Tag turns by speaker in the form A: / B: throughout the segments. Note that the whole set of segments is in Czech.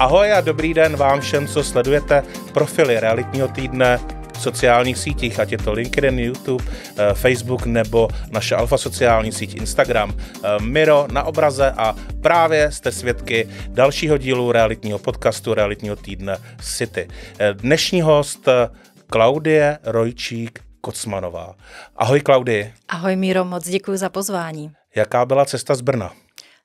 A: Ahoj a dobrý den vám všem, co sledujete profily realitního týdne v sociálních sítích, ať je to LinkedIn, YouTube, eh, Facebook nebo naše alfa sociální síť Instagram. Eh, Miro na obraze a právě jste svědky dalšího dílu realitního podcastu realitního týdne City. Eh, dnešní host Klaudie Rojčík Kocmanová. Ahoj Klaudie.
B: Ahoj Míro, moc děkuji za pozvání.
A: Jaká byla cesta z Brna?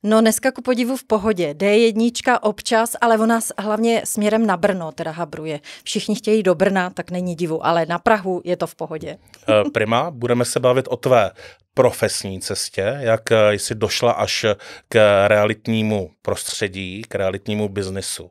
B: No dneska ku podivu v pohodě. D1 občas, ale ona hlavně směrem na Brno teda habruje. Všichni chtějí do Brna, tak není divu, ale na Prahu je to v pohodě.
A: Eh, Prima, budeme se bavit o tvé profesní cestě, jak eh, jsi došla až k realitnímu prostředí, k realitnímu biznesu.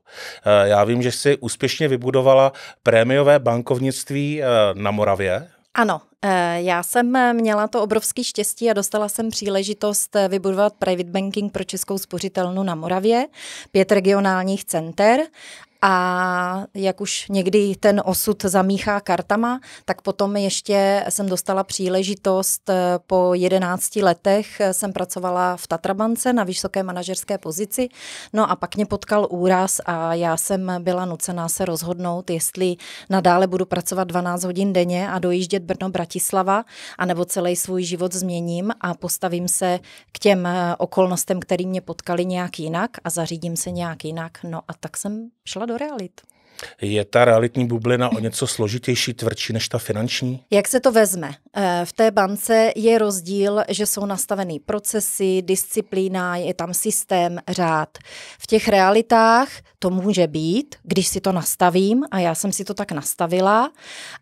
A: Eh, já vím, že jsi úspěšně vybudovala prémiové bankovnictví na Moravě.
B: Ano, Eh, já jsem eh, měla to obrovské štěstí a dostala jsem příležitost eh, vybudovat private banking pro Českou spořitelnu na Moravě, pět regionálních center a jak už někdy ten osud zamíchá kartama, tak potom ještě jsem dostala příležitost, po 11 letech jsem pracovala v Tatrabance na vysoké manažerské pozici, no a pak mě potkal úraz a já jsem byla nucená se rozhodnout, jestli nadále budu pracovat 12 hodin denně a dojíždět Brno-Bratislava Bratislava, anebo celý svůj život změním a postavím se k těm eh, okolnostem, které mě potkali nějak jinak a zařídím se nějak jinak. No a tak jsem šla do realit.
A: Je ta realitní bublina o něco složitější, tvrdší než ta finanční?
B: Jak se to vezme? Eh, v té bance je rozdíl, že jsou nastavený procesy, disciplína, je tam systém, řád. V těch realitách to může být, když si to nastavím a já jsem si to tak nastavila,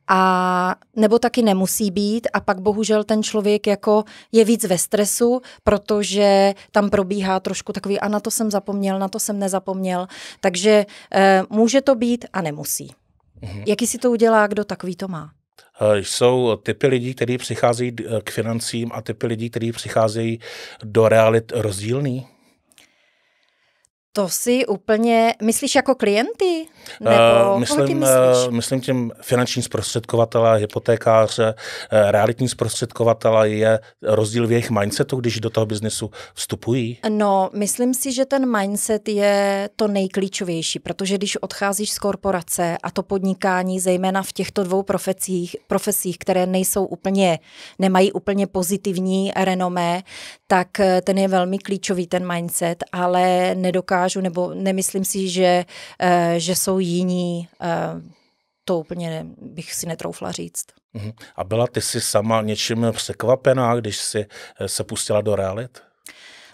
B: a nebo taky nemusí být a pak bohužel ten člověk jako je víc ve stresu, protože tam probíhá trošku takový a na to jsem zapomněl, na to jsem nezapomněl, takže e, může to být a nemusí. Mhm. Jaký si to udělá, kdo takový to má?
A: Eh, jsou typy lidí, kteří přicházejí eh, k financím a typy lidí, kteří přicházejí do realit rozdílný?
B: To si úplně, myslíš jako klienty? Eh, Nebo uh, myslím, ty Uh, eh,
A: myslím tím finanční zprostředkovatele, hypotékáře, uh, eh, realitní zprostředkovatele, je rozdíl v jejich mindsetu, když do toho biznesu vstupují?
B: No, myslím si, že ten mindset je to nejklíčovější, protože když odcházíš z korporace a to podnikání, zejména v těchto dvou profesích, profesích které nejsou úplně, nemají úplně pozitivní renomé, tak ten je velmi klíčový, ten mindset, ale nedokáže nedokážu, nebo nemyslím si, že, eh, že jsou jiní. Eh, to úplně bych si netroufla říct.
A: Mhm. A byla ty si sama něčím překvapená, když jsi eh, se pustila do realit?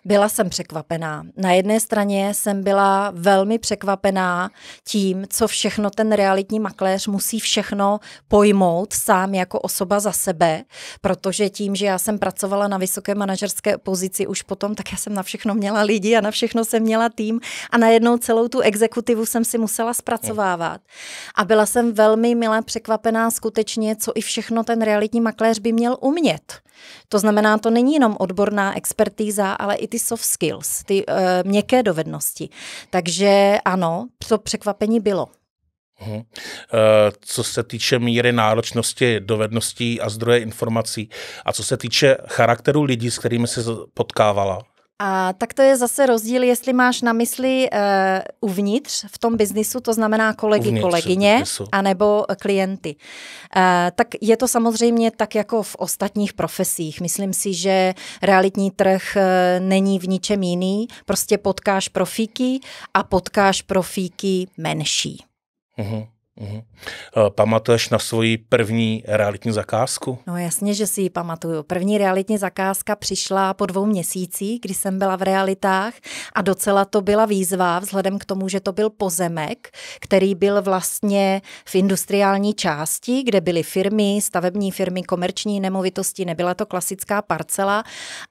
B: Byla jsem překvapená. Na jedné straně jsem byla velmi překvapená tím, co všechno ten realitní makléř musí všechno pojmout sám jako osoba za sebe, protože tím, že já jsem pracovala na vysoké manažerské pozici už potom, tak já jsem na všechno měla lidi a na všechno jsem měla tým a najednou celou tu exekutivu jsem si musela zpracovávat. A byla jsem velmi milá překvapená skutečně, co i všechno ten realitní makléř by měl umět. To znamená, to není jenom odborná expertíza, ale i ty soft skills, ty uh, měkké dovednosti. Takže ano, to překvapení bylo.
A: Uh, Co se týče míry náročnosti, dovedností a zdroje informací a co se týče charakteru lidí, s kterými se potkávala,
B: a tak to je zase rozdíl, jestli máš na mysli uh, uvnitř v tom biznisu, to znamená kolegy, uvnitř kolegyně, anebo eh, klienty. Uh, tak je to samozřejmě tak jako v ostatních profesích. Myslím si, že realitní trh uh, není v ničem jiný. Prostě potkáš profíky a potkáš profíky menší.
A: Uh-huh. Uhum. Eh, pamatuješ na svoji první realitní zakázku?
B: No jasně, že si ji pamatuju. První realitní zakázka přišla po dvou měsících, kdy jsem byla v realitách a docela to byla výzva vzhledem k tomu, že to byl pozemek, který byl vlastně v industriální části, kde byly firmy, stavební firmy, komerční nemovitosti, nebyla to klasická parcela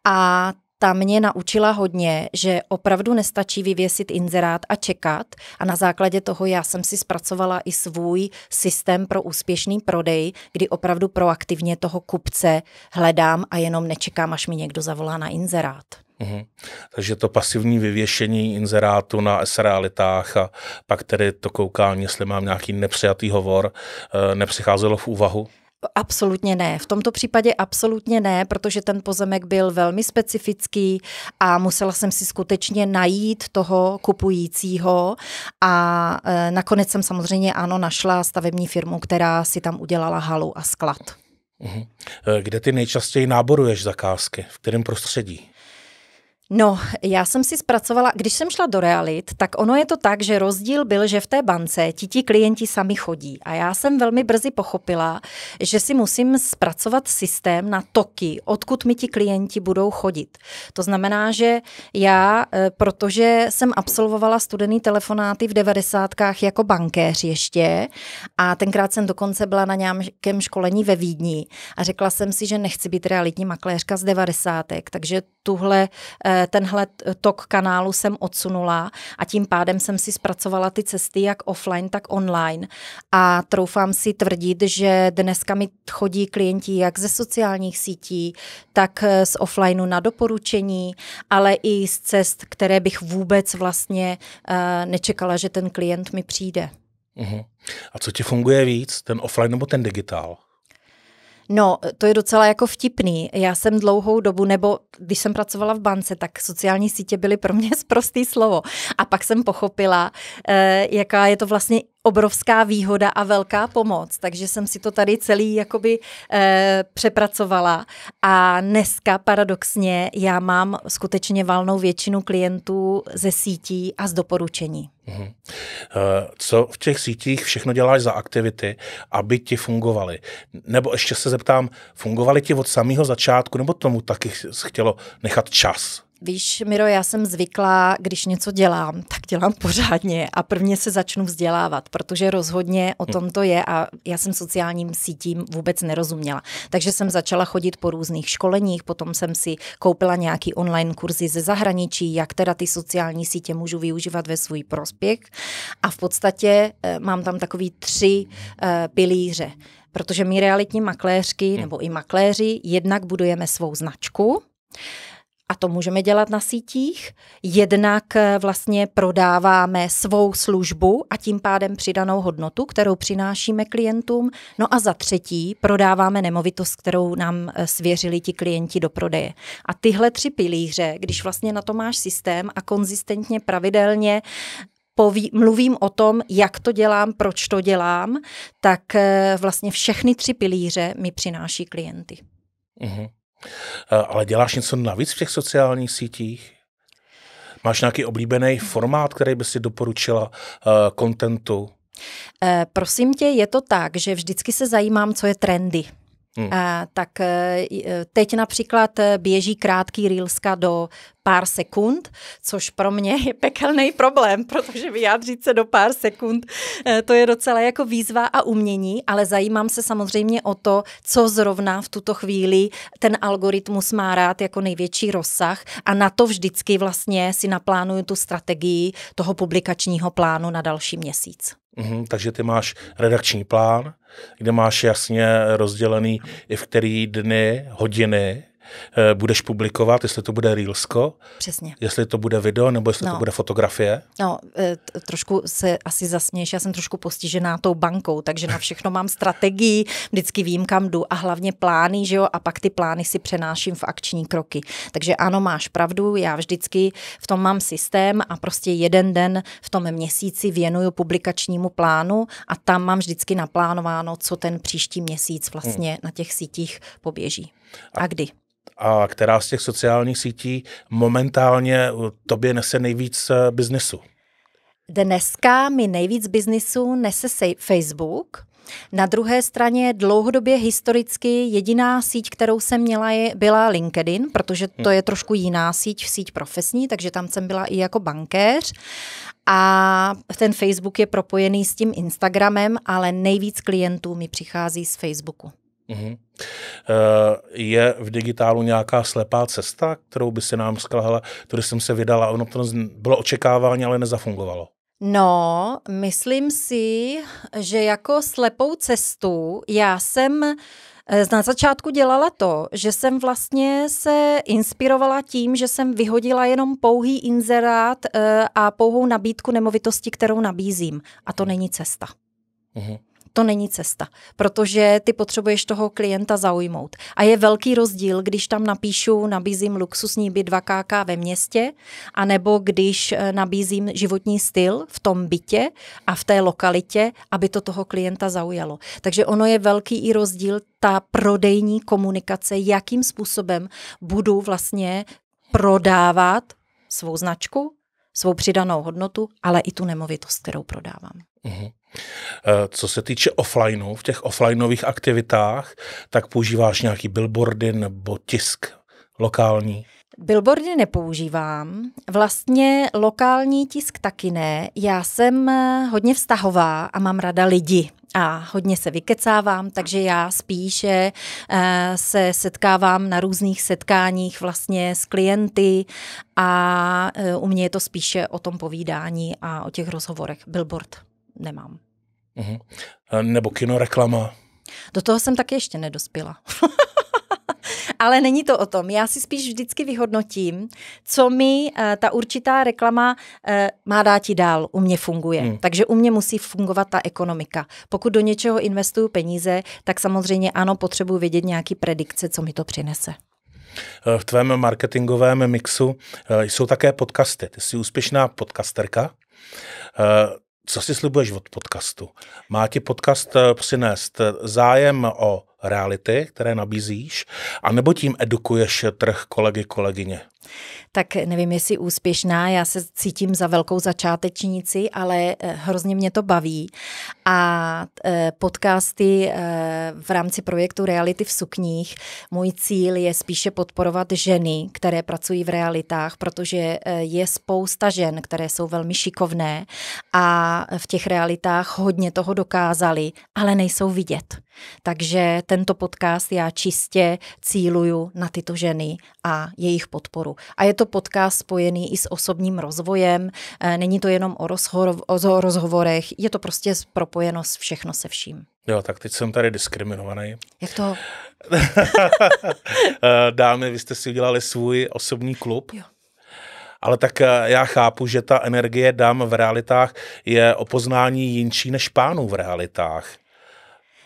B: a ta mě naučila hodně, že opravdu nestačí vyvěsit inzerát a čekat a na základě toho já jsem si zpracovala i svůj systém pro úspěšný prodej, kdy opravdu proaktivně toho kupce hledám a jenom nečekám, až mi někdo zavolá na inzerát.
A: Mm-hmm. Takže to pasivní vyvěšení inzerátu na S-realitách a pak tedy to koukání, jestli mám nějaký nepřijatý hovor, eh, nepřicházelo v úvahu?
B: Absolutně ne. V tomto případě absolutně ne, protože ten pozemek byl velmi specifický a musela jsem si skutečně najít toho kupujícího a e, nakonec jsem samozřejmě ano našla stavební firmu, která si tam udělala halu a sklad.
A: Mhm. E, kde ty nejčastěji náboruješ zakázky? V kterém prostředí?
B: No, já jsem si zpracovala, když jsem šla do realit, tak ono je to tak, že rozdíl byl, že v té bance ti ti klienti sami chodí. A já jsem velmi brzy pochopila, že si musím zpracovat systém na toky, odkud mi ti klienti budou chodit. To znamená, že já, e, protože jsem absolvovala studený telefonáty v devadesátkách jako bankéř ještě, a tenkrát jsem dokonce byla na nějakém školení ve Vídni a řekla jsem si, že nechci být realitní makléřka z devadesátek, takže tuhle e, tenhle tok kanálu jsem odsunula a tím pádem jsem si zpracovala ty cesty jak offline, tak online. A troufám si tvrdit, že dneska mi chodí klienti jak ze sociálních sítí, tak eh, z offlineu na doporučení, ale i z cest, které bych vůbec vlastně eh, nečekala, že ten klient mi přijde.
A: Uhum. A co ti funguje víc, ten offline nebo ten digitál?
B: No, to je docela jako vtipný. Já jsem dlouhou dobu, nebo když jsem pracovala v bance, tak sociální sítě byly pro mě zprostý slovo. A pak jsem pochopila, eh, jaká je to vlastně obrovská výhoda a velká pomoc, takže jsem si to tady celý jakoby eh, přepracovala a dneska paradoxně já mám skutečně valnou většinu klientů ze sítí a z doporučení.
A: Uhum. Eh, co v těch sítích všechno děláš za aktivity, aby ti fungovaly? Nebo ještě se zeptám, fungovaly ti od samého začátku, nebo tomu taky chtělo nechat čas?
B: Víš, Miro, já jsem zvyklá, když něco dělám, tak dělám pořádně a prvně se začnu vzdělávat, protože rozhodně o hm. tom to je a já jsem sociálním sítím vůbec nerozuměla. Takže jsem začala chodit po různých školeních, potom jsem si koupila nějaký online kurzy ze zahraničí, jak teda ty sociální sítě můžu využívat ve svůj prospěch. A v podstatě eh, mám tam takový tři eh, pilíře protože my realitní makléřky hm. nebo i makléři jednak budujeme svou značku, a to můžeme dělat na sítích. Jednak eh, vlastně prodáváme svou službu a tím pádem přidanou hodnotu, kterou přinášíme klientům. No a za třetí prodáváme nemovitost, kterou nám eh, svěřili ti klienti do prodeje. A tyhle tři pilíře, když vlastně na to máš systém a konzistentně pravidelně poví, mluvím o tom, jak to dělám, proč to dělám, tak eh, vlastně všechny tři pilíře mi přináší klienty.
A: Uhum. Eh, ale děláš něco navíc v těch sociálních sítích? Máš nějaký oblíbený formát, který by si doporučila eh, kontentu? Uh,
B: Prosím tě, je to tak, že vždycky se zajímám, co je trendy. Hmm. Tak e, e, teď například e, běží krátký rýlska do pár sekund, což pro mě je pekelný problém, protože vyjádřit se do pár sekund, to je docela jako výzva a umění, ale zajímám se samozřejmě o to, co zrovna v tuto chvíli ten algoritmus má rád jako největší rozsah a na to vždycky vlastně si naplánuju tu strategii toho publikačního plánu na další měsíc.
A: Mm-hmm, takže ty máš redakční plán, kde máš jasně rozdělený, i v který dny, hodiny Eh, budeš publikovat, jestli to bude Reelsko. Přesně. Jestli to bude video, nebo jestli no. to bude fotografie.
B: No, eh, trošku se asi zasměješ, já jsem trošku postižená tou bankou, takže na všechno mám strategii, vždycky vím, kam jdu a hlavně plány, že jo, a pak ty plány si přenáším v akční kroky. Takže ano, máš pravdu, já vždycky v tom mám systém a prostě jeden den v tom měsíci věnuju publikačnímu plánu a tam mám vždycky naplánováno, co ten příští měsíc vlastně hmm. na těch sítích
A: poběží. A, a kdy? a která z těch sociálních sítí momentálně eh, tobě nese nejvíc eh, biznesu?
B: Dneska mi nejvíc biznesu nese Facebook. Na druhé straně dlouhodobě historicky jediná síť, kterou jsem měla, je, byla LinkedIn, protože to je trošku jiná síť, síť profesní, takže tam jsem byla i jako bankéř. A ten Facebook je propojený s tím Instagramem, ale nejvíc klientů mi přichází z Facebooku.
A: Mm-hmm. Eh, je v digitálu nějaká slepá cesta, kterou by si nám sklahala, který jsem se vydala? Ono to bylo očekávání, ale nezafungovalo.
B: No, myslím si, že jako slepou cestu já jsem eh, na začátku dělala to, že jsem vlastně se inspirovala tím, že jsem vyhodila jenom pouhý inzerát eh, a pouhou nabídku nemovitosti, kterou nabízím. A to mhm. není cesta. Uh-huh to není cesta, protože ty potřebuješ toho klienta zaujmout. A je velký rozdíl, když tam napíšu, nabízím luxusní byt 2KK ve městě, anebo když eh, nabízím životní styl v tom bytě a v té lokalitě, aby to toho klienta zaujalo. Takže ono je velký i rozdíl ta prodejní komunikace, jakým způsobem budu vlastně prodávat svou značku, svou přidanou hodnotu, ale i tu nemovitost, kterou prodávám.
A: Mm-hmm. Eh, co se týče offlineu, v těch offlineových aktivitách, tak používáš nějaký billboardy nebo tisk lokální?
B: Billboardy nepoužívám, vlastně lokální tisk taky ne. Já jsem eh, hodně vztahová a mám rada lidi a hodně se vykecávám, takže já spíše eh, se setkávám na různých setkáních vlastně s klienty a u mě je to spíše o tom povídání a o těch rozhovorech. Billboard nemám.
A: Uh-huh. Nebo kinoreklama?
B: Do toho jsem taky ještě nedospěla. Ale není to o tom. Já si spíš vždycky vyhodnotím, co mi uh, ta určitá reklama uh, má dát dál. U mě funguje. Hmm. Takže u mě musí fungovat ta ekonomika. Pokud do něčeho investuju peníze, tak samozřejmě ano, potřebuji vědět nějaký predikce, co mi to přinese.
A: Eh, v tvém marketingovém mixu jsou také podcasty. Ty jsi úspěšná podcasterka. Co si slibuješ od podcastu? Má ti podcast eh, přinést eh, zájem o reality, které nabízíš, anebo tím edukuješ trh kolegy, kolegyně?
B: tak nevím, jestli úspěšná. Já se cítím za velkou začátečníci, ale eh, hrozně mě to baví. A eh, podcasty eh, v rámci projektu Reality v sukních, můj cíl je spíše podporovat ženy, které pracují v realitách, protože je spousta žen, které jsou velmi šikovné a v těch realitách hodně toho dokázali, ale nejsou vidět. Takže tento podcast já čistě cíluju na tyto ženy a jejich podporu. A je to to podcast spojený i s osobním rozvojem. Eh, není to jenom o, rozho- o rozhovorech, je to prostě propojeno s všechno
A: se vším. Jo, tak teď jsem tady diskriminovaný. Jak to? Eh, dámy, vy jste si udělali svůj osobní klub. Jo. Ale tak eh, já chápu, že ta energie dám v realitách je o poznání jinčí než pánů v realitách.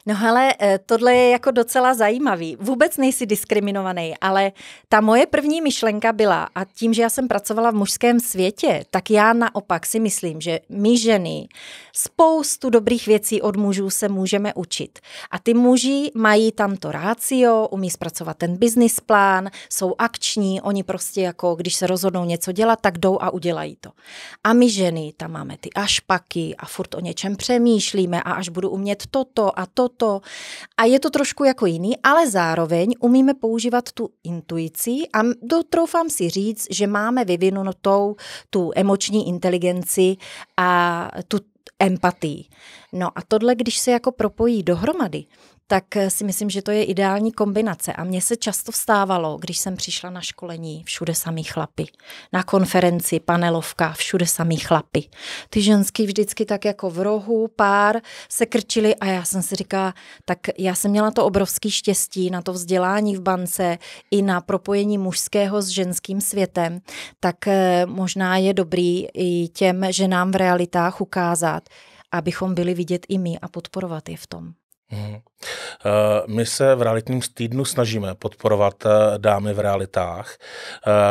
B: No ale eh, tohle je jako docela zajímavý. Vůbec nejsi diskriminovaný, ale ta moje první myšlenka byla, a tím, že já jsem pracovala v mužském světě, tak já naopak si myslím, že my ženy spoustu dobrých věcí od mužů se můžeme učit. A ty muži mají tam to rácio, umí zpracovat ten business plán, jsou akční, oni prostě jako, když se rozhodnou něco dělat, tak jdou a udělají to. A my ženy tam máme ty ašpaky a furt o něčem přemýšlíme a až budu umět toto a toto, to. A je to trošku jako jiný, ale zároveň umíme používat tu intuici a dotroufám si říct, že máme vyvinutou tu emoční inteligenci a tu empatii. No a tohle, když se jako propojí dohromady, tak eh, si myslím, že to je ideální kombinace. A mně se často vstávalo, když jsem přišla na školení, všude samý chlapy. Na konferenci, panelovka, všude samý chlapy. Ty ženský vždycky tak jako v rohu, pár se krčili a já jsem si říkala, tak já jsem měla to obrovské štěstí na to vzdělání v bance i na propojení mužského s ženským světem, tak eh, možná je dobrý i těm ženám v realitách ukázat, abychom byli vidět i my a podporovat je v tom.
A: Mhm. Eh, my se v realitním týdnu snažíme podporovat eh, dámy v realitách.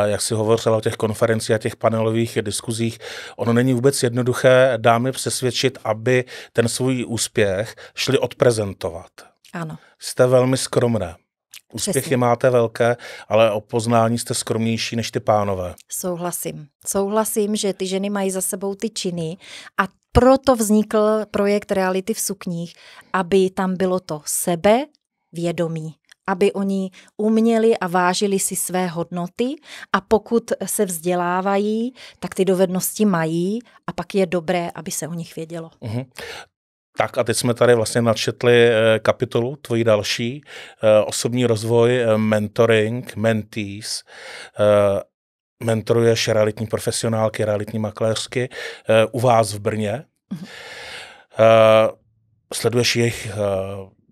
A: Eh, jak si hovořila o těch konferencích a těch panelových diskuzích, ono není vůbec jednoduché dámy přesvědčit, aby ten svůj úspěch šli odprezentovat. Ano. Jste velmi skromné. Úspěchy Přesně. máte velké, ale o poznání jste skromnější než ty pánové.
B: Souhlasím. Souhlasím, že ty ženy mají za sebou ty činy a proto vznikl projekt Reality v sukních, aby tam bylo to sebe, vědomí aby oni uměli a vážili si své hodnoty a pokud se vzdělávají, tak ty dovednosti mají a pak je dobré, aby se o nich vědělo.
A: Mm-hmm. Tak a teď jsme tady vlastně načetli eh, kapitolu, tvoji další, eh, osobní rozvoj, eh, mentoring, mentees mentoruješ realitní profesionálky, realitní makléřky eh, u vás v Brně. uh Sleduješ jejich eh,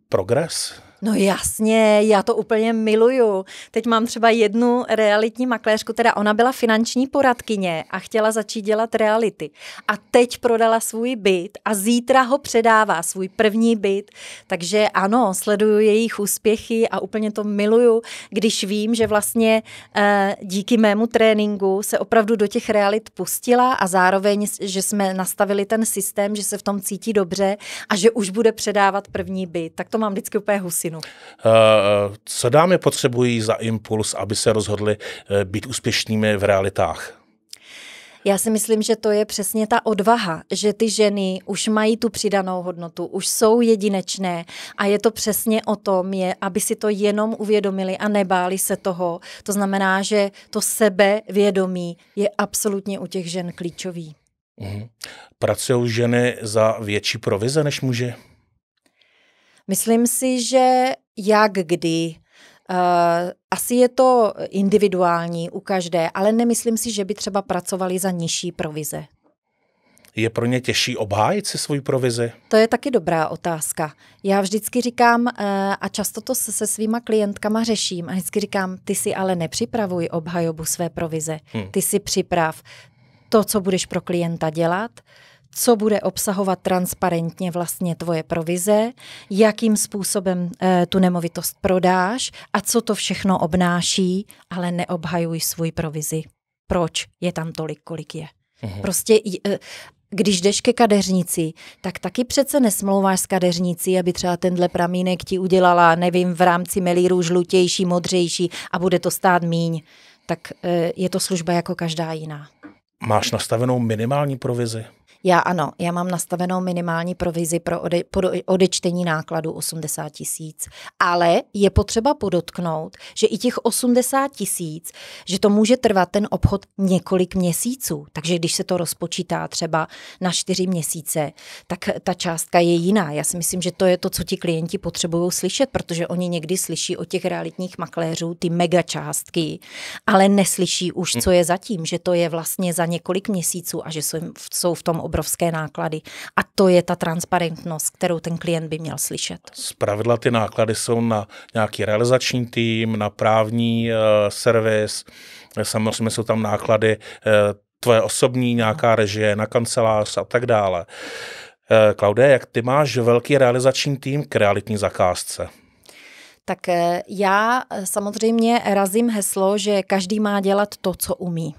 A: progres?
B: No jasně, já to úplně miluju. Teď mám třeba jednu realitní makléřku, teda ona byla finanční poradkyně a chtěla začít dělat reality. A teď prodala svůj byt a zítra ho předává, svůj první byt. Takže ano, sleduju jejich úspěchy a úplně to miluju, když vím, že vlastně eh, díky mému tréninku se opravdu do těch realit pustila a zároveň, že jsme nastavili ten systém, že se v tom cítí dobře a že už bude předávat první byt. Tak to mám vždycky úplně husí vakcínu?
A: Eh, eh, co dámy potřebují za impuls, aby se rozhodli eh, být úspěšnými v realitách?
B: Já si myslím, že to je přesně ta odvaha, že ty ženy už mají tu přidanou hodnotu, už jsou jedinečné a je to přesně o tom, je, aby si to jenom uvědomili a nebáli se toho. To znamená, že to sebevědomí je absolutně u těch žen klíčový.
A: Mhm. Pracují ženy za větší provize než muže?
B: Myslím si, že jak kdy Uh, asi je to individuální u každé, ale nemyslím si, že by třeba pracovali za nižší provize.
A: Je pro ně těžší obhájit si svůj provizi?
B: To je taky dobrá otázka. Já vždycky říkám, uh, a často to se, se svýma klientkama řeším, a vždycky říkám, ty si ale nepřipravuj obhajobu své provize. Hmm. Ty si připrav to, co budeš pro klienta dělat, co bude obsahovat transparentně vlastně tvoje provize, jakým způsobem e, tu nemovitost prodáš a co to všechno obnáší, ale neobhajuj svůj provizi. Proč je tam tolik, kolik je? Mhm. Prostě e, když jdeš ke kadeřnici, tak taky přece nesmlouváš s kadeřnicí, aby třeba tenhle pramínek ti udělala, nevím, v rámci melíru žlutější, modřejší a bude to stát míň. Tak eh, je to služba jako každá jiná.
A: Máš nastavenou minimální provizi?
B: Já ano, já mám nastavenou minimální provizi pro ode, odečtení nákladu 80 tisíc, ale je potřeba podotknout, že i těch 80 tisíc, že to může trvat ten obchod několik měsíců. Takže když se to rozpočítá třeba na 4 měsíce, tak ta částka je jiná. Já si myslím, že to je to, co ti klienti potřebují slyšet, protože oni někdy slyší o těch realitních makléřů ty mega částky, ale neslyší už, mm. co je zatím, že to je vlastně za několik měsíců a že jsou, v tom obrovském obrovské náklady. A to je ta transparentnost, kterou ten klient by měl slyšet.
A: Zpravidla ty náklady jsou na nějaký realizační tým, na právní uh, servis, samozřejmě jsou tam náklady uh, tvoje osobní, nějaká režie na kancelář a tak dále. Eh, Klaudé, jak ty máš velký realizační tým k realitní zakázce?
B: Tak já samozřejmě razím heslo, že každý má dělat to, co umí.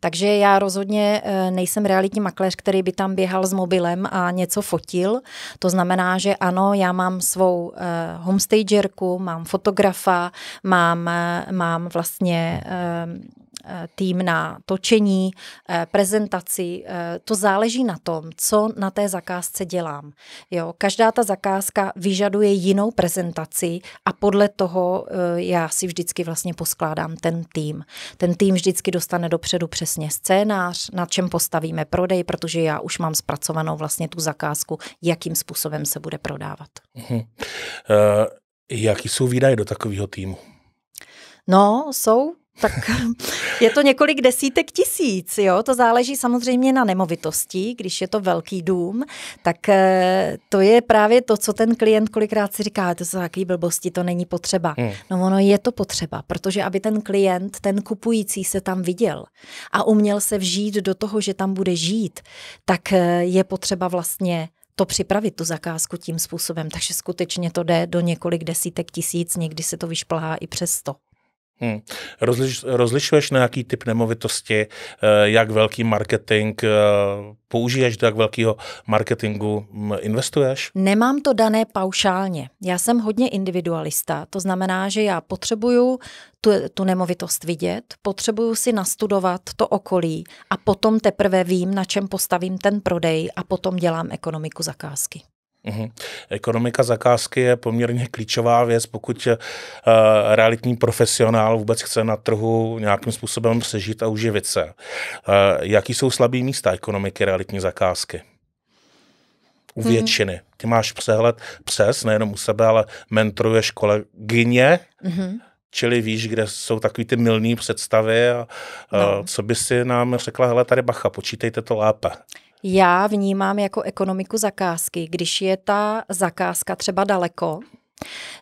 B: Takže já rozhodně eh, nejsem realitní makléř, který by tam běhal s mobilem a něco fotil. To znamená, že ano, já mám svou eh, homestagerku, mám fotografa, mám, eh, mám vlastně Eh, tým na točení, eh, prezentaci. Eh, to záleží na tom, co na té zakázce dělám. Jo, každá ta zakázka vyžaduje jinou prezentaci a podle toho já si vždycky vlastně poskládám ten tým. Ten tým vždycky dostane dopředu přesně scénář, na čem postavíme prodej, protože já už mám zpracovanou vlastně tu zakázku, jakým způsobem se bude prodávat.
A: Uh-huh. Uh, jaký jsou výdaje do takového týmu?
B: No, jsou tak je to několik desítek tisíc, jo, to záleží samozřejmě na nemovitosti, když je to velký dům, tak eh, to je právě to, co ten klient kolikrát si říká, to jsou takové blbosti, to není potřeba. Hmm. No ono je to potřeba, protože aby ten klient, ten kupující se tam viděl a uměl se vžít do toho, že tam bude žít, tak eh, je potřeba vlastně to připravit, tu zakázku tím způsobem. Takže skutečně to jde do několik desítek tisíc, někdy se to vyšplhá i přes sto.
A: Hmm. Rozliš, rozlišuješ na jaký typ nemovitosti, eh, jak velký marketing eh, použiješ, do jak velkého marketingu mm, investuješ?
B: Nemám to dané paušálně. Já jsem hodně individualista, to znamená, že já potřebuju tu, tu nemovitost vidět, potřebuju si nastudovat to okolí a potom teprve vím, na čem postavím ten prodej a potom dělám ekonomiku zakázky.
A: Uhum. Ekonomika zakázky je poměrně klíčová věc, pokud uh, realitní profesionál vůbec chce na trhu nějakým způsobem přežít a uživit se. Uh, jaký jsou slabý místa ekonomiky realitní zakázky?
B: U mm-hmm.
A: Ty máš přehled přes, nejenom u sebe, ale mentoruješ kolegyně, mm-hmm. čili víš, kde jsou takový ty milné představy a no. Eh, co by si nám řekla, hele, tady bacha, počítejte to lépe
B: já vnímám jako ekonomiku zakázky. Když je ta zakázka třeba daleko,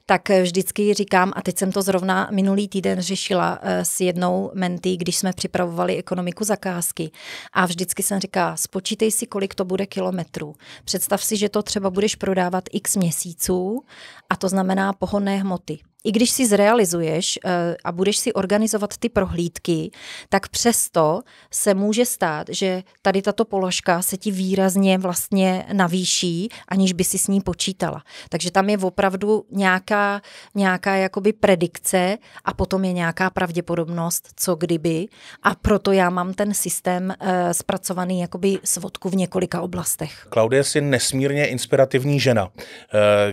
B: tak vždycky říkám, a teď jsem to zrovna minulý týden řešila eh, s jednou mentý, když jsme připravovali ekonomiku zakázky. A vždycky jsem říká, spočítej si, kolik to bude kilometrů. Představ si, že to třeba budeš prodávat x měsíců a to znamená pohonné hmoty i když si zrealizuješ eh, a budeš si organizovat ty prohlídky, tak přesto se může stát, že tady tato položka se ti výrazně vlastně navýší, aniž by si s ní počítala. Takže tam je opravdu nějaká, nějaká jakoby predikce a potom je nějaká pravděpodobnost, co kdyby. A proto já mám ten systém eh, zpracovaný jakoby svodku v několika oblastech.
A: Klaudie si nesmírně inspirativní žena. Eh,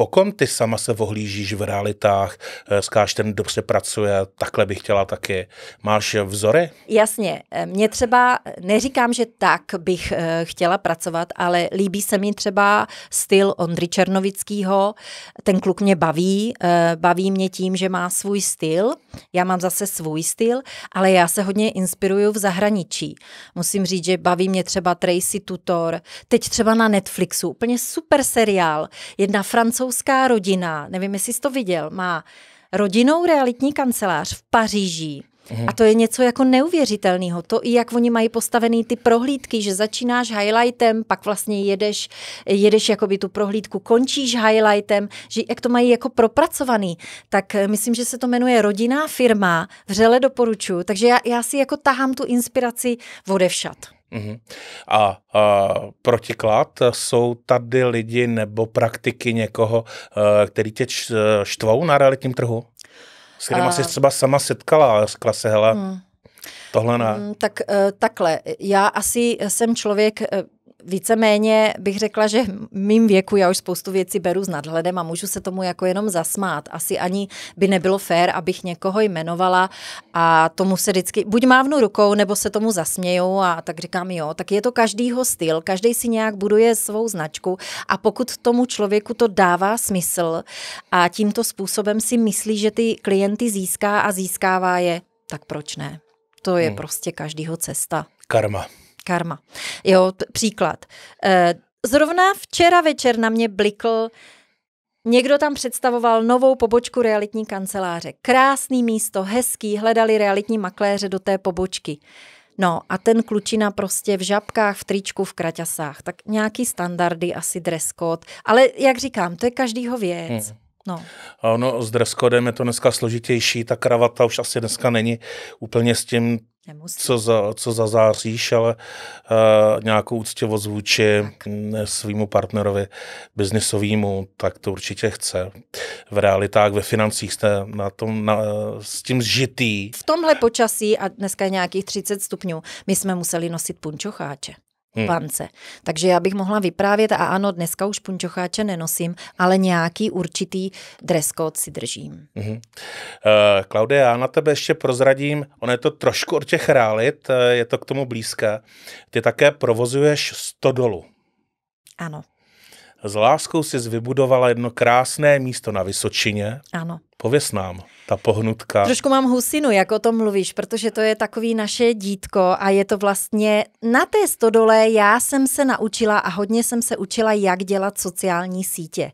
A: po kom ty sama se vohlížíš v realitách, zkáš, ten dobře pracuje, takhle bych chtěla taky. Máš vzory?
B: Jasně, eh, mě třeba, neříkám, že tak bych eh, chtěla pracovat, ale líbí se mi třeba styl Ondry Černovického, ten kluk mě baví, eh, baví mě tím, že má svůj styl, já mám zase svůj styl, ale já se hodně inspiruju v zahraničí. Musím říct, že baví mě třeba Tracy Tutor, teď třeba na Netflixu, úplně super seriál, jedna francouzská francouzská rodina, nevím, jestli jsi to viděl, má rodinou realitní kancelář v Paříži. Mhm. A to je něco jako neuvěřitelného. To i jak oni mají postavený ty prohlídky, že začínáš highlightem, pak vlastně jedeš, jedeš jakoby tu prohlídku, končíš highlightem, že jak to mají jako propracovaný. Tak eh, myslím, že se to jmenuje rodinná firma, vřele doporučuju. Takže já, já si jako tahám tu inspiraci odevšat.
A: Uh-huh. A, a protiklad jsou tady lidi nebo praktiky někoho, eh, který tě štvou na realitním trhu? S kterým uh, jsi třeba sama setkala, řekla se, hele, hmm. tohle ne. Hmm,
B: tak eh, takhle, já asi jsem člověk, víceméně bych řekla, že mým věku já už spoustu věcí beru s nadhledem a můžu se tomu jako jenom zasmát. Asi ani by nebylo fér, abych někoho jmenovala a tomu se vždycky, buď mávnu rukou, nebo se tomu zasměju a tak říkám jo, tak je to každýho styl, každý si nějak buduje svou značku a pokud tomu člověku to dává smysl a tímto způsobem si myslí, že ty klienty získá a získává je, tak proč ne? To je hmm. prostě každýho cesta. Karma karma. Jo, t- příklad. E, zrovna včera večer na mě blikl Někdo tam představoval novou pobočku realitní kanceláře. Krásný místo, hezký, hledali realitní makléře do té pobočky. No a ten klučina prostě v žabkách, v tričku, v kraťasách. Tak nějaký standardy, asi dress code. Ale jak říkám, to je každýho věc. Hmm. No.
A: A ono s dress codem je to dneska složitější, ta kravata už asi dneska není úplně s tím co, za, co za záříš, ale uh, nějakou úctivost vůči svýmu partnerovi biznisovýmu, tak to určitě chce. V realitách, ve financích jste na tom, na, s tím zžitý. V
B: tomhle počasí, a dneska je nějakých 30 stupňů, my jsme museli nosit punčocháče. Hmm. Pance. Takže já bych mohla vyprávět a ano, dneska už punčocháče nenosím, ale nějaký určitý dress code si držím.
A: hmm Uh, eh, Klaudia, já na tebe ještě prozradím, ono je to trošku od těch realit, eh, je to k tomu blízké. Ty také provozuješ stodolu. Ano. S láskou jsi vybudovala jedno krásné místo na Vysočině. Ano. Pověz nám, ta pohnutka. Trošku
B: mám husinu, jak o tom mluvíš, protože to je takový naše dítko a je to vlastně na té stodole já jsem se naučila a hodně jsem se učila, jak dělat sociální sítě.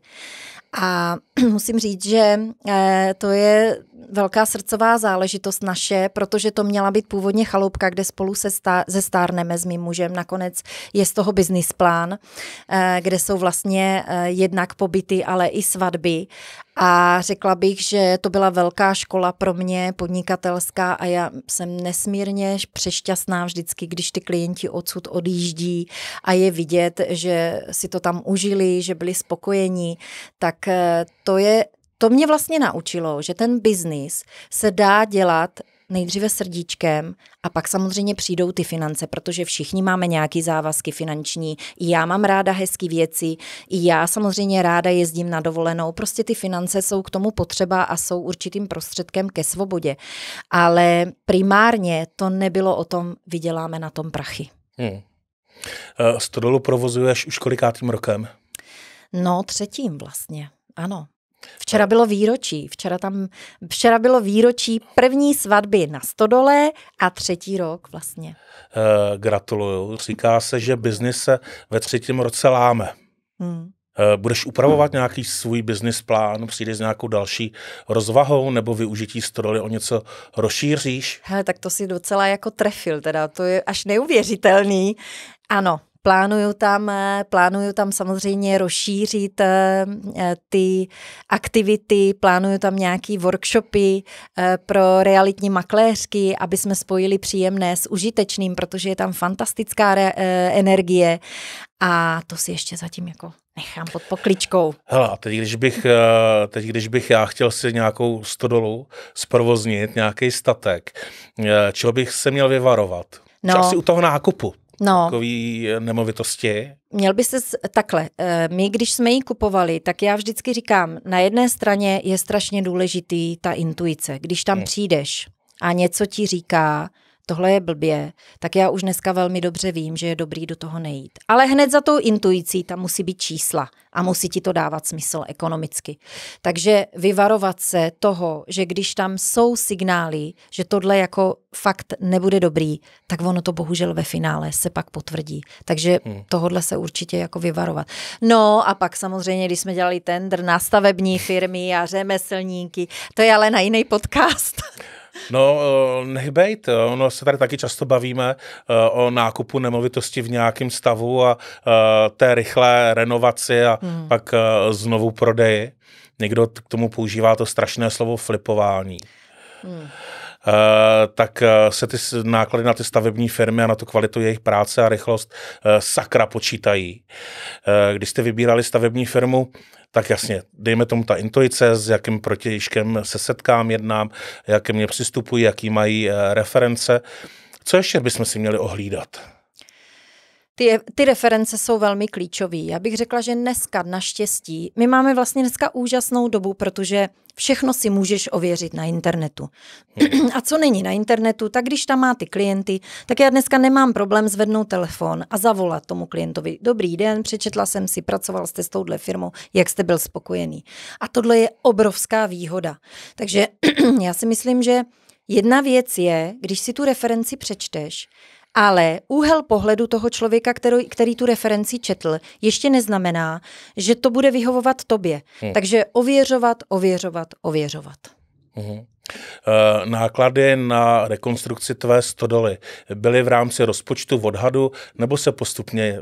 B: A musím říct, že eh, to je velká srdcová záležitost naše, protože to měla být původně chaloupka, kde spolu se stá, ze stárneme s mým mužem. Nakonec je z toho business plán, eh, kde jsou vlastně eh, jednak pobyty, ale i svatby. A řekla bych, že to byla velká škola pro mě, podnikatelská a já jsem nesmírně přešťastná vždycky, když ty klienti odsud odjíždí a je vidět, že si to tam užili, že byli spokojení, tak eh, to je to mě vlastně naučilo, že ten biznis se dá dělat nejdříve srdíčkem a pak samozřejmě přijdou ty finance, protože všichni máme nějaké závazky finanční. I já mám ráda hezké věci, i já samozřejmě ráda jezdím na dovolenou. Prostě ty finance jsou k tomu potřeba a jsou určitým prostředkem ke svobodě. Ale primárně to nebylo o tom, vyděláme na tom prachy.
A: Hmm. E, Stodolu provozuješ už kolikátým rokem?
B: No, třetím vlastně, ano. Včera bylo výročí, včera tam, včera bylo výročí první svatby na Stodole a třetí rok vlastně.
A: Eh, gratuluju. Říká se, že biznis se ve třetím roce láme. Hmm. Eh, budeš upravovat hmm. nějaký svůj business plán, přijdeš s nějakou další rozvahou nebo využití stroly o něco rozšíříš?
B: Hele, tak to si docela jako trefil, teda to je až neuvěřitelný. Ano, Plánuju tam, eh, plánuju tam samozřejmě rozšířit eh, eh, ty aktivity, plánuju tam nějaký workshopy pro realitní makléřky, aby jsme spojili příjemné s užitečným, protože je tam fantastická re- energie a to si ještě zatím jako nechám pod pokličkou.
A: Hele, a teď když, bych, teď když bych já chtěl si nějakou stodolu zprovoznit, nějaký statek, čeho bych se měl vyvarovat? No. Asi u toho nákupu no. takový eh, nemovitosti.
B: Měl by se eh, takhle. Eh, my, když jsme ji kupovali, tak já vždycky říkám, na jedné straně je strašně důležitý ta intuice. Když tam hmm. přijdeš a něco ti říká, tohle je blbě, tak já už dneska velmi dobře vím, že je dobrý do toho nejít. Ale hned za tou intuicí tam musí být čísla a musí ti to dávat smysl ekonomicky. Takže vyvarovat se toho, že když tam jsou signály, že tohle jako fakt nebude dobrý, tak ono to bohužel ve finále se pak potvrdí. Takže hmm. se určitě jako vyvarovat. No a pak samozřejmě, když jsme dělali tender na stavební firmy a řemeslníky, to je ale na jiný podcast.
A: No, eh, nech bejt. Eh, ono se tady taky často bavíme eh, o nákupu nemovitosti v nějakém stavu a té rychlé renovaci a hmm. pak znovu prodeji. Někdo k tomu používá to strašné slovo flipování. Hmm. Eh, tak eh, se ty náklady na ty stavební firmy a na tu kvalitu jejich práce a rychlost eh, sakra počítají. Když jste vybírali stavební firmu, tak jasně, dejme tomu ta intuice, s jakým protějškem se setkám, jednám, jaké mě přistupují, jaký mají reference. Co ještě bychom si měli ohlídat?
B: ty, ty reference jsou velmi klíčové. Já bych řekla, že dneska naštěstí, my máme vlastně dneska úžasnou dobu, protože všechno si můžeš ověřit na internetu. Hmm. A co není na internetu, tak když tam má ty klienty, tak já dneska nemám problém zvednout telefon a zavolat tomu klientovi. Dobrý den, přečetla jsem si, pracoval jste s touhle firmou, jak jste byl spokojený. A tohle je obrovská výhoda. Takže já si myslím, že jedna věc je, když si tu referenci přečteš, ale úhel pohledu toho člověka, který, který tu referenci četl, ještě neznamená, že to bude vyhovovat tobě. Hmm. Takže ověřovat, ověřovat, ověřovat.
A: Hmm. Náklady na rekonstrukci tvé stodoly byly v rámci rozpočtu v odhadu nebo se postupně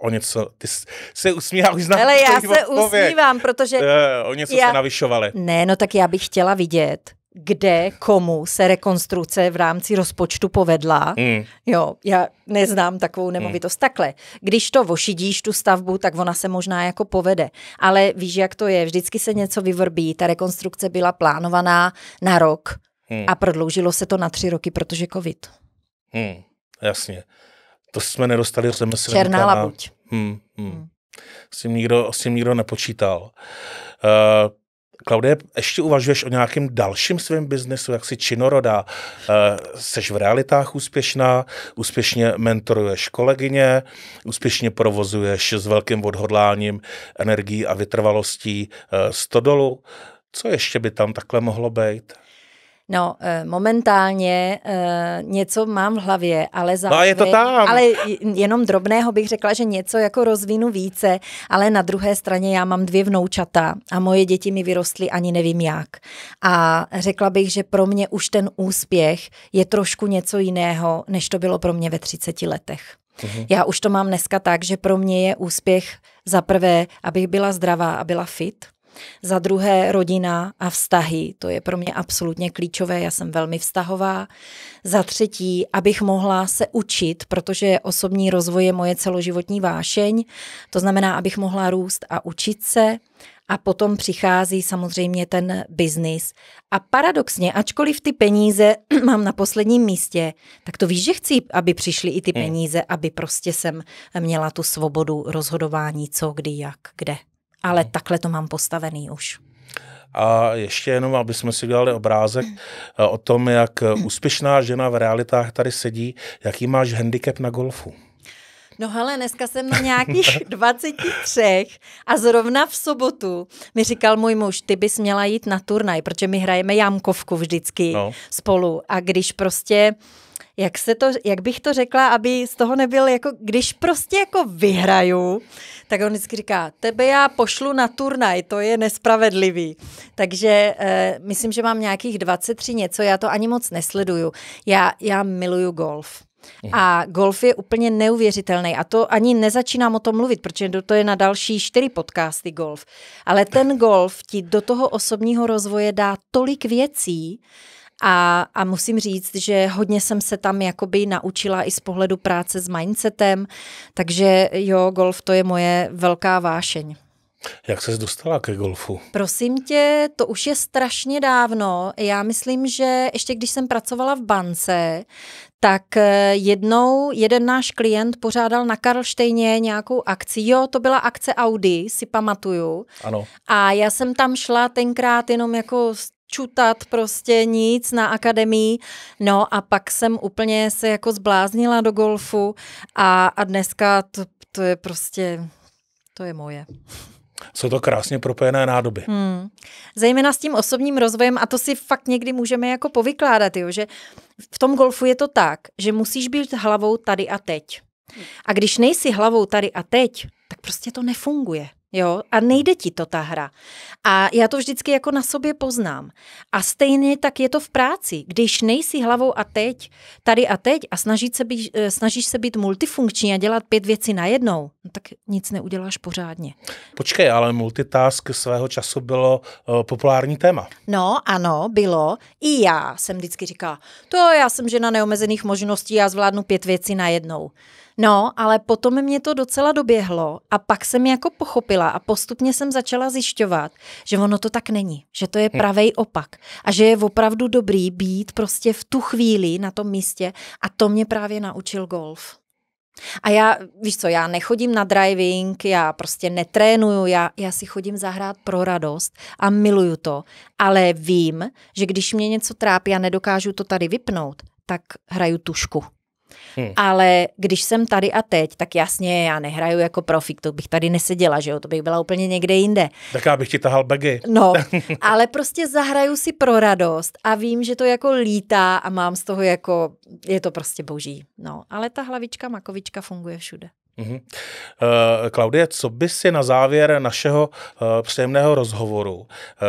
A: o něco, ty se usmíváš znám Ale já se usmívám,
B: protože... Uh, o něco já... se navyšovaly. Ne, no tak já bych chtěla vidět, kde, komu se rekonstrukce v rámci rozpočtu povedla. Mm. Jo, já neznám takovou nemovitost. Mm. Takhle, když to vošidíš, tu stavbu, tak ona se možná jako povede. Ale víš, jak to je, vždycky se něco vyvrbí. Ta rekonstrukce byla plánovaná na rok mm. a prodloužilo se to na tři roky, protože covid.
A: Mm. Jasně. To jsme nedostali řemeslníka. Černá labuť. Hmm, hmm. Hmm. S, tím nikdo, s tím nikdo nepočítal. Uh, Klaudie, ještě uvažuješ o nějakém dalším svém biznesu, jak si činorodá? Eh, seš v realitách úspěšná, úspěšně mentoruješ kolegyně, úspěšně provozuješ s velkým odhodláním, energií a vytrvalostí eh, stodolu. Co ještě by tam takhle mohlo být?
B: No, eh, momentálně eh, něco mám v hlavě, ale za. no, je to tam. ale jenom drobného bych řekla, že něco jako rozvinu více, ale na druhé straně já mám dvě vnoučata a moje děti mi vyrostly ani nevím jak. A řekla bych, že pro mě už ten úspěch je trošku něco jiného, než to bylo pro mě ve 30 letech. Uhum. Já už to mám dneska tak, že pro mě je úspěch za prvé, abych byla zdravá a byla fit za druhé rodina a vztahy, to je pro mě absolutně klíčové, já jsem velmi vztahová. Za třetí, abych mohla se učit, protože osobní rozvoj je moje celoživotní vášeň, to znamená, abych mohla růst a učit se. A potom přichází samozřejmě ten biznis. A paradoxně, ačkoliv ty peníze mám na posledním místě, tak to víš, že chci, aby přišly i ty hmm. peníze, aby prostě jsem měla tu svobodu rozhodování, co, kdy, jak, kde ale takhle to mám postavený už.
A: A ještě jenom, aby jsme si udělali obrázek o tom, jak úspěšná žena v realitách tady sedí, jaký máš handicap na golfu.
B: No hele, dneska jsem na nějakých 23 a zrovna v sobotu mi říkal můj muž, ty bys měla jít na turnaj, protože my hrajeme jamkovku vždycky no. spolu a když prostě jak, se to, jak bych to řekla, aby z toho nebyl, jako když prostě jako vyhraju, tak on vždycky říká, tebe já pošlu na turnaj, to je nespravedlivý. Takže eh, myslím, že mám nějakých 23 něco, já to ani moc nesleduju. Já, já miluju golf. Mhm. A golf je úplně neuvěřitelný. A to ani nezačínám o tom mluvit, protože to je na další čtyři podcasty golf. Ale ten golf ti do toho osobního rozvoje dá tolik věcí a, a musím říct, že hodně jsem se tam jakoby naučila i z pohledu práce s mindsetem, takže jo, golf to je moje velká vášeň.
A: Jak ses dostala ke golfu?
B: Prosím tě, to už je strašně dávno. Já myslím, že ještě když jsem pracovala v bance, tak eh, jednou jeden náš klient pořádal na Karlštejně nějakou akci. Jo, to byla akce Audi, si pamatuju. Ano. A já jsem tam šla tenkrát jenom jako s čutat prostě nic na akademii. No a pak jsem úplně se jako zbláznila do golfu a, a dneska to, to je prostě, to je moje.
A: Jsou to krásně propojené nádoby.
B: Hmm. Zejména s tím osobním rozvojem, a to si fakt někdy můžeme jako povykládat, jo, že v tom golfu je to tak, že musíš být hlavou tady a teď. A když nejsi hlavou tady a teď, tak prostě to nefunguje. Jo? A nejde ti to ta hra. A já to vždycky jako na sobě poznám. A stejně tak je to v práci. Když nejsi hlavou a teď, tady a teď a snažíš se být, eh, snažíš se být multifunkční a dělat pět věcí najednou, no tak nic neuděláš pořádně.
A: Počkej, ale multitask svého času bylo uh, populární téma.
B: No, ano, bylo. I já jsem vždycky říkala, to já jsem žena neomezených možností, já zvládnu pět věcí najednou. No, ale potom mě to docela doběhlo a pak jsem jako pochopila a postupně jsem začala zjišťovat, že ono to tak není, že to je hm. pravej opak a že je opravdu dobrý být prostě v tu chvíli na tom místě a to mě právě naučil golf. A já, víš co, já nechodím na driving, já prostě netrénuju, já, já si chodím zahrát pro radost a miluju to, ale vím, že když mě něco trápí a nedokážu to tady vypnout, tak hraju tušku. Hmm. Ale když jsem tady a teď, tak jasně, já nehraju jako profik, to bych tady neseděla, že jo, to bych byla úplně někde jinde.
A: Tak já bych ti tahal bagy.
B: No, ale prostě zahraju si pro radost a vím, že to jako lítá a mám z toho jako, je to prostě boží. No, ale ta hlavička, makovička funguje všude.
A: Uh, mhm. eh, Klaudie, co by si na závěr našeho uh, příjemného rozhovoru uh,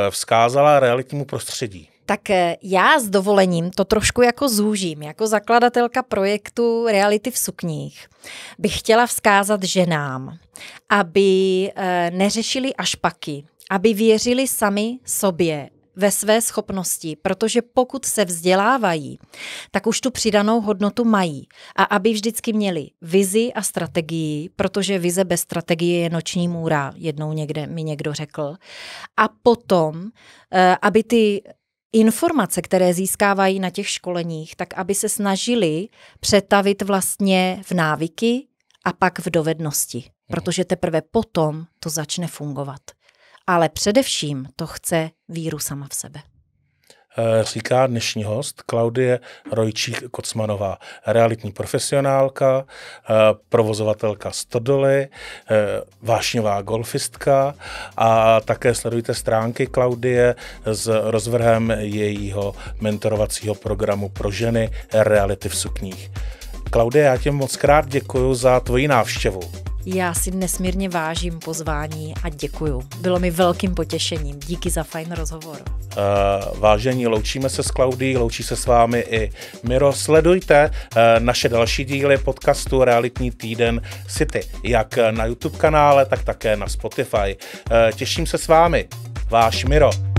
A: vzkázala realitnímu prostředí?
B: Tak eh, já s dovolením to trošku jako zúžím. Jako zakladatelka projektu Reality v sukních bych chtěla vzkázat ženám, aby eh, neřešili až paky, aby věřili sami sobě, ve své schopnosti, protože pokud se vzdělávají, tak už tu přidanou hodnotu mají. A aby vždycky měli vizi a strategii, protože vize bez strategie je noční můra, jednou někde mi někdo řekl. A potom, eh, aby ty informace, které získávají na těch školeních, tak aby se snažili přetavit vlastně v návyky a pak v dovednosti, mhm. protože teprve potom to začne fungovat. Ale především to chce víru sama v sebe.
A: Eh, říká dnešní host Klaudie Rojčík-Kocmanová, realitní profesionálka, eh, provozovatelka Stodoly, eh, vášňová golfistka a také sledujte stránky Klaudie s rozvrhem jejího mentorovacího programu pro ženy Reality v sukních. Klaudie, já ti moc krát děkuji za tvoji návštěvu.
B: Já si nesmírně vážím pozvání a děkuju. Bylo mi velkým potěšením. Díky za fajn rozhovor.
A: Uh, vážení, loučíme se s Klaudí, loučí se s vámi i Miro. Sledujte uh, naše další díly podcastu Realitní týden City, jak na YouTube kanále, tak také na Spotify. Uh, těším se s vámi, váš Miro.